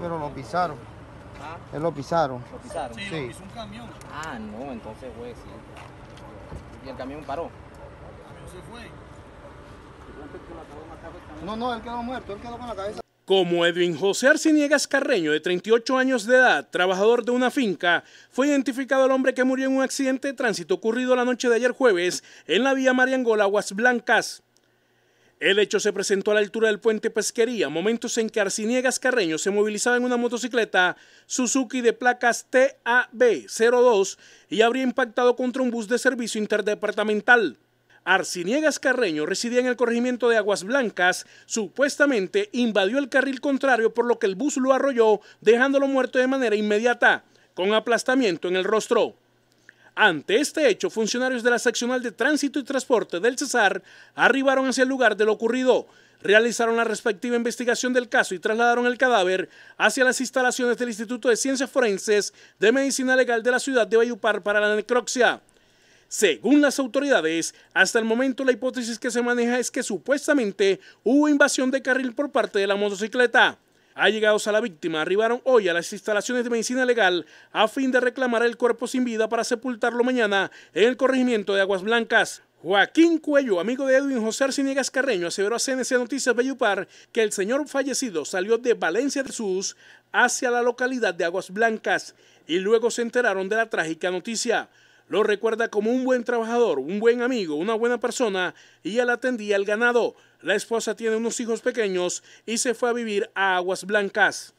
pero lo pisaron. Ah. Él lo pisaron. Sí, pisó un camión. Ah, no, entonces fue, sí. ¿Y el camión paró? El camión se fue. No, no, él quedó muerto, él quedó con la cabeza. Como Edwin José Arciniegas Carreño, de 38 años de edad, trabajador de una finca, fue identificado el hombre que murió en un accidente de tránsito ocurrido la noche de ayer jueves en la vía Angola, Aguas Blancas. El hecho se presentó a la altura del puente Pesquería, momentos en que Arciniegas Carreño se movilizaba en una motocicleta Suzuki de placas TAB02 y habría impactado contra un bus de servicio interdepartamental. Arciniegas Carreño residía en el corregimiento de Aguas Blancas, supuestamente invadió el carril contrario por lo que el bus lo arrolló, dejándolo muerto de manera inmediata, con aplastamiento en el rostro. Ante este hecho, funcionarios de la seccional de tránsito y transporte del Cesar arribaron hacia el lugar de lo ocurrido, realizaron la respectiva investigación del caso y trasladaron el cadáver hacia las instalaciones del Instituto de Ciencias Forenses de Medicina Legal de la ciudad de Bayupar para la necropsia. Según las autoridades, hasta el momento la hipótesis que se maneja es que supuestamente hubo invasión de carril por parte de la motocicleta. Allegados a la víctima arribaron hoy a las instalaciones de medicina legal a fin de reclamar el cuerpo sin vida para sepultarlo mañana en el corregimiento de Aguas Blancas. Joaquín Cuello, amigo de Edwin José Arciniegas Carreño, aseveró a CNC Noticias Bellupar que el señor fallecido salió de Valencia de Sus hacia la localidad de Aguas Blancas y luego se enteraron de la trágica noticia. Lo recuerda como un buen trabajador, un buen amigo, una buena persona y él atendía el ganado. La esposa tiene unos hijos pequeños y se fue a vivir a Aguas Blancas.